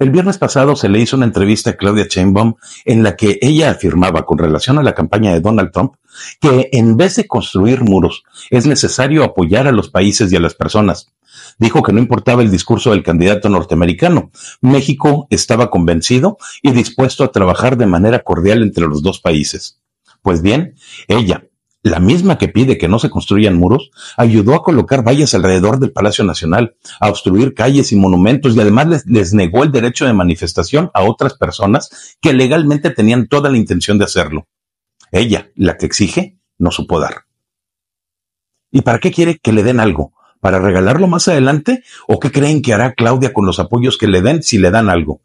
El viernes pasado se le hizo una entrevista a Claudia Chainbaum en la que ella afirmaba con relación a la campaña de Donald Trump que en vez de construir muros es necesario apoyar a los países y a las personas. Dijo que no importaba el discurso del candidato norteamericano, México estaba convencido y dispuesto a trabajar de manera cordial entre los dos países. Pues bien, ella, la misma que pide que no se construyan muros, ayudó a colocar vallas alrededor del Palacio Nacional, a obstruir calles y monumentos y además les, negó el derecho de manifestación a otras personas que legalmente tenían toda la intención de hacerlo. Ella, la que exige, no supo dar. ¿Y para qué quiere que le den algo? ¿Para regalarlo más adelante? ¿O qué creen que hará Claudia con los apoyos que le den si le dan algo?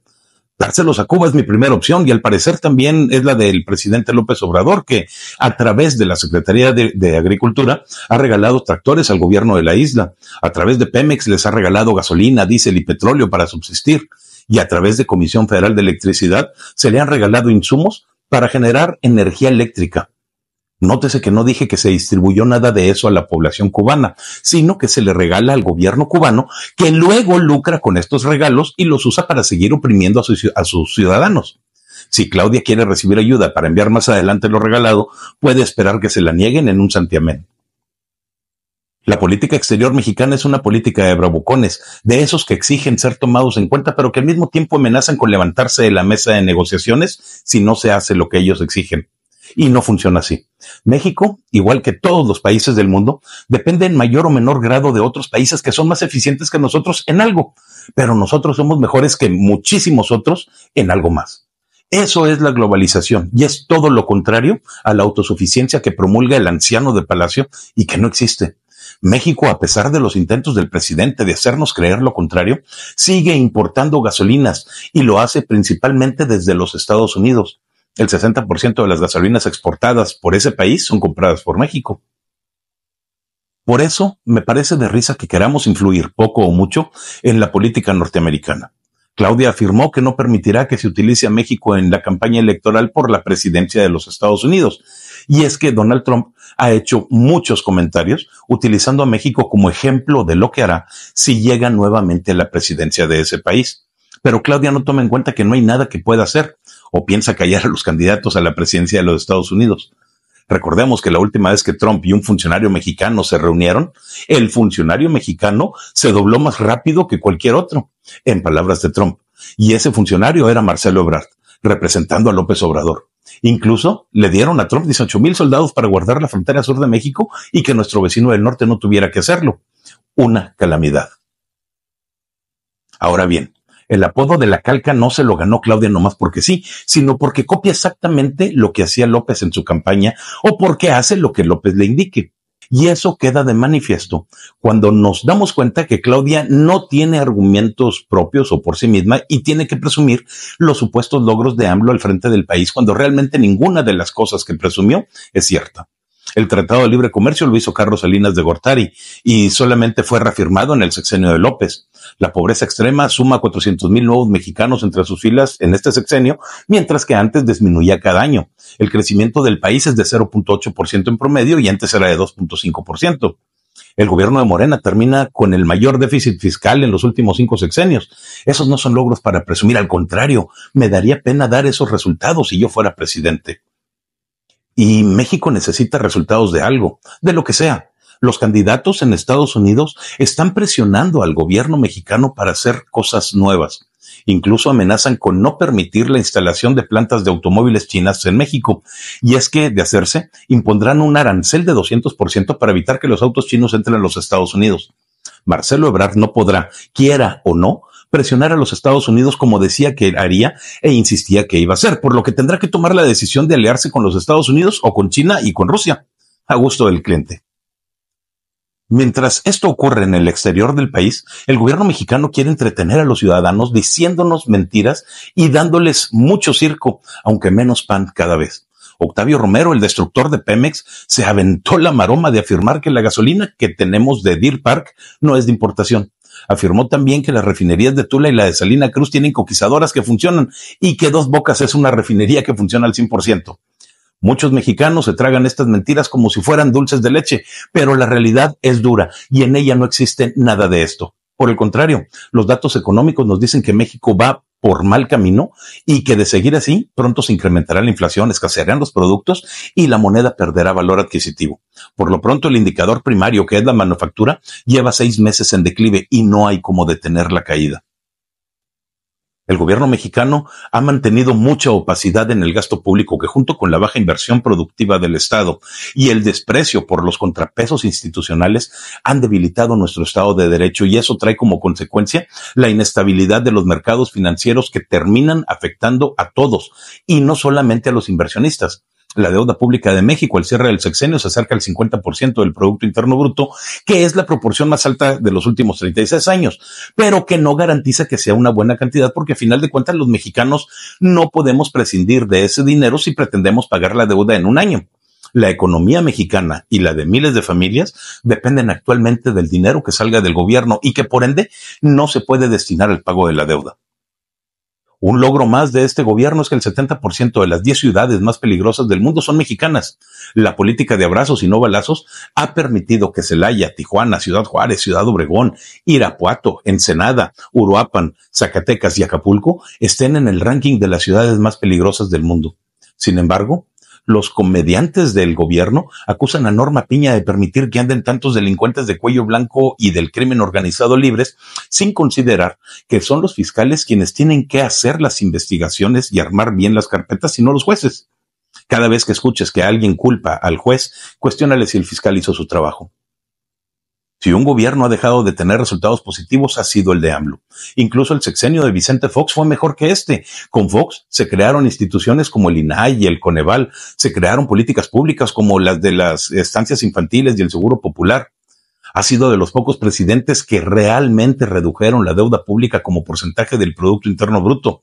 Dárselos a Cuba es mi primera opción y al parecer también es la del presidente López Obrador, que a través de la Secretaría de, Agricultura ha regalado tractores al gobierno de la isla. A través de Pemex les ha regalado gasolina, diésel y petróleo para subsistir. Y a través de Comisión Federal de Electricidad se le han regalado insumos para generar energía eléctrica. Nótese que no dije que se distribuyó nada de eso a la población cubana, sino que se le regala al gobierno cubano, que luego lucra con estos regalos y los usa para seguir oprimiendo a, sus ciudadanos. Si Claudia quiere recibir ayuda para enviar más adelante lo regalado, puede esperar que se la nieguen en un santiamén. La política exterior mexicana es una política de bravucones, de esos que exigen ser tomados en cuenta, pero que al mismo tiempo amenazan con levantarse de la mesa de negociaciones si no se hace lo que ellos exigen. Y no funciona así. México, igual que todos los países del mundo, depende en mayor o menor grado de otros países que son más eficientes que nosotros en algo, pero nosotros somos mejores que muchísimos otros en algo más. Eso es la globalización y es todo lo contrario a la autosuficiencia que promulga el anciano de Palacio y que no existe. México, a pesar de los intentos del presidente de hacernos creer lo contrario, sigue importando gasolinas y lo hace principalmente desde los Estados Unidos. El 60% de las gasolinas exportadas por ese país son compradas por México. Por eso me parece de risa que queramos influir poco o mucho en la política norteamericana. Claudia afirmó que no permitirá que se utilice a México en la campaña electoral por la presidencia de los Estados Unidos. Y es que Donald Trump ha hecho muchos comentarios utilizando a México como ejemplo de lo que hará si llega nuevamente a la presidencia de ese país pero Claudia no toma en cuenta que no hay nada que pueda hacer o piensa callar a los candidatos a la presidencia de los Estados Unidos. Recordemos que la última vez que Trump y un funcionario mexicano se reunieron, el funcionario mexicano se dobló más rápido que cualquier otro, en palabras de Trump. Y ese funcionario era Marcelo Ebrard, representando a López Obrador. Incluso le dieron a Trump 18 mil soldados para guardar la frontera sur de México y que nuestro vecino del norte no tuviera que hacerlo. Una calamidad. Ahora bien, el apodo de la calca no se lo ganó Claudia nomás porque sí, sino porque copia exactamente lo que hacía López en su campaña o porque hace lo que López le indique. Y eso queda de manifiesto cuando nos damos cuenta que Claudia no tiene argumentos propios o por sí misma y tiene que presumir los supuestos logros de AMLO al frente del país cuando realmente ninguna de las cosas que presumió es cierta. El Tratado de Libre Comercio lo hizo Carlos Salinas de Gortari y solamente fue reafirmado en el sexenio de López. La pobreza extrema suma 400 mil nuevos mexicanos entre sus filas en este sexenio, mientras que antes disminuía cada año. El crecimiento del país es de 0.8% en promedio y antes era de 2.5%. El gobierno de Morena termina con el mayor déficit fiscal en los últimos cinco sexenios. Esos no son logros para presumir, al contrario, me daría pena dar esos resultados si yo fuera presidente. Y México necesita resultados de algo, de lo que sea. Los candidatos en Estados Unidos están presionando al gobierno mexicano para hacer cosas nuevas. Incluso amenazan con no permitir la instalación de plantas de automóviles chinas en México. Y es que, de hacerse, impondrán un arancel de 200% para evitar que los autos chinos entren a los Estados Unidos. Marcelo Ebrard no podrá, quiera o no, presionar a los Estados Unidos como decía que haría e insistía que iba a hacer, por lo que tendrá que tomar la decisión de aliarse con los Estados Unidos o con China y con Rusia, a gusto del cliente. Mientras esto ocurre en el exterior del país, el gobierno mexicano quiere entretener a los ciudadanos diciéndonos mentiras y dándoles mucho circo, aunque menos pan cada vez. Octavio Romero, el destructor de Pemex, se aventó la maroma de afirmar que la gasolina que tenemos de Deer Park no es de importación, Afirmó también que las refinerías de Tula y la de Salina Cruz tienen coquizadoras que funcionan y que Dos Bocas es una refinería que funciona al 100%. Muchos mexicanos se tragan estas mentiras como si fueran dulces de leche, pero la realidad es dura y en ella no existe nada de esto. Por el contrario, los datos económicos nos dicen que México va por mal camino y que de seguir así pronto se incrementará la inflación, escasearán los productos y la moneda perderá valor adquisitivo. Por lo pronto el indicador primario que es la manufactura lleva seis meses en declive y no hay como detener la caída. El gobierno mexicano ha mantenido mucha opacidad en el gasto público que junto con la baja inversión productiva del Estado y el desprecio por los contrapesos institucionales han debilitado nuestro Estado de Derecho y eso trae como consecuencia la inestabilidad de los mercados financieros que terminan afectando a todos y no solamente a los inversionistas la deuda pública de México al cierre del sexenio se acerca al 50% del Producto Interno Bruto, que es la proporción más alta de los últimos 36 años, pero que no garantiza que sea una buena cantidad porque a final de cuentas los mexicanos no podemos prescindir de ese dinero si pretendemos pagar la deuda en un año. La economía mexicana y la de miles de familias dependen actualmente del dinero que salga del gobierno y que por ende no se puede destinar al pago de la deuda. Un logro más de este gobierno es que el 70% de las 10 ciudades más peligrosas del mundo son mexicanas. La política de abrazos y no balazos ha permitido que Celaya, Tijuana, Ciudad Juárez, Ciudad Obregón, Irapuato, Ensenada, Uruapan, Zacatecas y Acapulco estén en el ranking de las ciudades más peligrosas del mundo. Sin embargo, los comediantes del gobierno acusan a Norma Piña de permitir que anden tantos delincuentes de cuello blanco y del crimen organizado libres, sin considerar que son los fiscales quienes tienen que hacer las investigaciones y armar bien las carpetas y no los jueces. Cada vez que escuches que alguien culpa al juez, cuestiónale si el fiscal hizo su trabajo. Si un gobierno ha dejado de tener resultados positivos, ha sido el de AMLO. Incluso el sexenio de Vicente Fox fue mejor que este. Con Fox se crearon instituciones como el INAI y el Coneval, se crearon políticas públicas como las de las estancias infantiles y el Seguro Popular. Ha sido de los pocos presidentes que realmente redujeron la deuda pública como porcentaje del Producto Interno Bruto,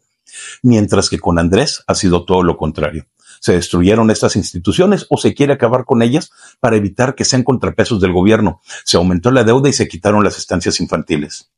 mientras que con Andrés ha sido todo lo contrario se destruyeron estas instituciones o se quiere acabar con ellas para evitar que sean contrapesos del gobierno. Se aumentó la deuda y se quitaron las estancias infantiles.